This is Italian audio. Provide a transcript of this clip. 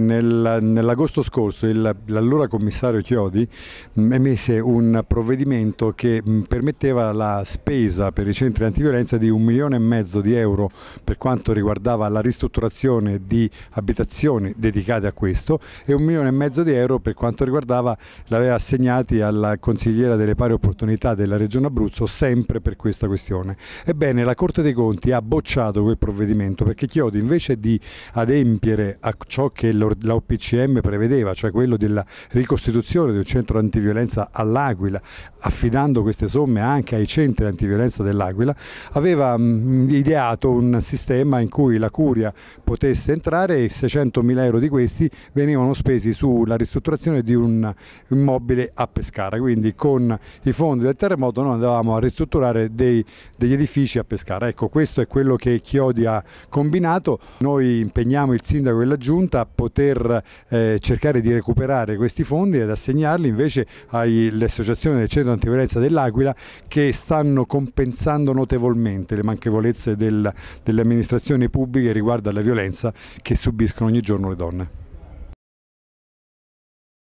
nell'agosto scorso l'allora commissario Chiodi mm, emise un provvedimento che mm, permetteva la spesa per i centri antiviolenza di un milione e mezzo di euro per quanto riguardava la ristrutturazione di abitazioni dedicate a questo e un milione e mezzo di euro per quanto riguardava l'aveva assegnati alla consigliera delle pari opportunità della Regione Abruzzo sempre per questa questione. Ebbene la Corte dei Conti ha bocciato quel provvedimento perché Chiodi invece di adempiere a ciò che lo l'OPCM prevedeva, cioè quello della ricostituzione di un centro antiviolenza all'Aquila, affidando queste somme anche ai centri antiviolenza dell'Aquila, aveva ideato un sistema in cui la curia potesse entrare e 600 mila euro di questi venivano spesi sulla ristrutturazione di un immobile a Pescara, quindi con i fondi del terremoto noi andavamo a ristrutturare dei, degli edifici a Pescara. Ecco, questo è quello che Chiodi ha combinato, noi impegniamo il sindaco e la giunta a poter poter eh, cercare di recuperare questi fondi ed assegnarli invece alle associazioni del centro antiviolenza dell'Aquila che stanno compensando notevolmente le manchevolezze del, delle amministrazioni pubbliche riguardo alla violenza che subiscono ogni giorno le donne.